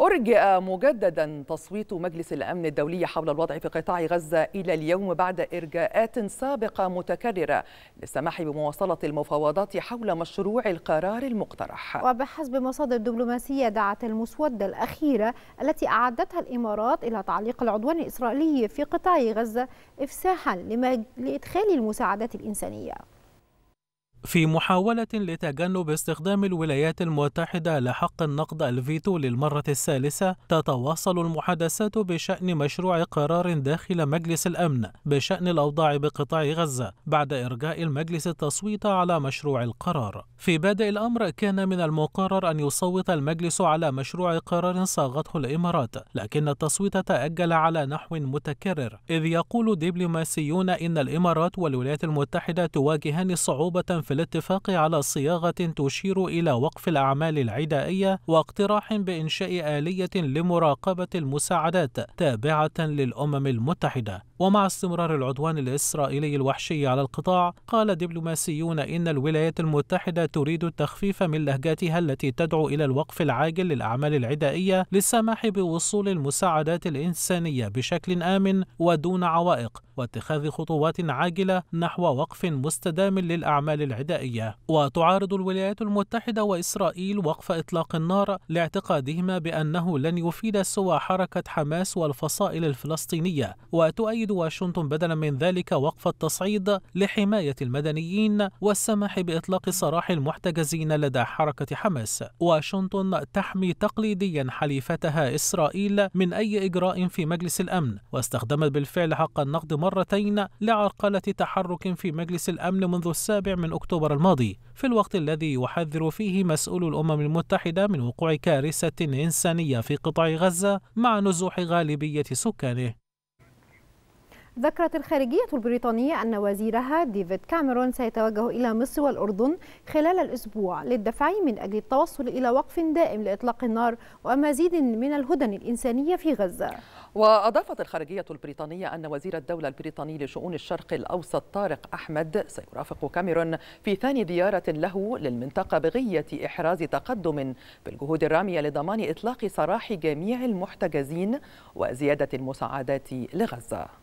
أرجئ مجددا تصويت مجلس الأمن الدولي حول الوضع في قطاع غزة إلى اليوم بعد إرجاءات سابقة متكررة للسماح بمواصلة المفاوضات حول مشروع القرار المقترح وبحسب مصادر دبلوماسية دعت المسودة الأخيرة التي أعدتها الإمارات إلى تعليق العدوان الإسرائيلي في قطاع غزة إفساحا لإدخال المساعدات الإنسانية في محاولة لتجنب استخدام الولايات المتحدة لحق النقد الفيتو للمرة الثالثة تتواصل المحادثات بشأن مشروع قرار داخل مجلس الأمن بشأن الأوضاع بقطاع غزة بعد إرجاء المجلس التصويت على مشروع القرار في بادئ الأمر كان من المقرر أن يصوت المجلس على مشروع قرار صاغته الإمارات لكن التصويت تأجل على نحو متكرر إذ يقول دبلوماسيون إن الإمارات والولايات المتحدة تواجهان صعوبة في في الاتفاق على صياغة تشير إلى وقف الأعمال العدائية واقتراح بإنشاء آلية لمراقبة المساعدات تابعة للأمم المتحدة ومع استمرار العدوان الإسرائيلي الوحشي على القطاع قال دبلوماسيون إن الولايات المتحدة تريد التخفيف من لهجاتها التي تدعو إلى الوقف العاجل للأعمال العدائية للسماح بوصول المساعدات الإنسانية بشكل آمن ودون عوائق واتخاذ خطوات عاجلة نحو وقف مستدام للأعمال العدائية وتعارض الولايات المتحدة وإسرائيل وقف إطلاق النار لاعتقادهما بأنه لن يفيد سوى حركة حماس والفصائل الفلسطينية وتؤيد تؤكد واشنطن بدلا من ذلك وقف التصعيد لحماية المدنيين والسماح بإطلاق سراح المحتجزين لدى حركة حماس واشنطن تحمي تقليديا حليفتها إسرائيل من أي إجراء في مجلس الأمن واستخدمت بالفعل حق النقد مرتين لعرقلة تحرك في مجلس الأمن منذ السابع من أكتوبر الماضي في الوقت الذي يحذر فيه مسؤول الأمم المتحدة من وقوع كارثة إنسانية في قطاع غزة مع نزوح غالبية سكانه ذكرت الخارجية البريطانية أن وزيرها ديفيد كاميرون سيتوجه إلى مصر والأردن خلال الأسبوع للدفع من أجل التوصل إلى وقف دائم لإطلاق النار ومزيد من الهدن الإنسانية في غزة وأضافت الخارجية البريطانية أن وزير الدولة البريطاني لشؤون الشرق الأوسط طارق أحمد سيرافق كاميرون في ثاني زيارة له للمنطقة بغية إحراز تقدم بالجهود الرامية لضمان إطلاق سراح جميع المحتجزين وزيادة المساعدات لغزة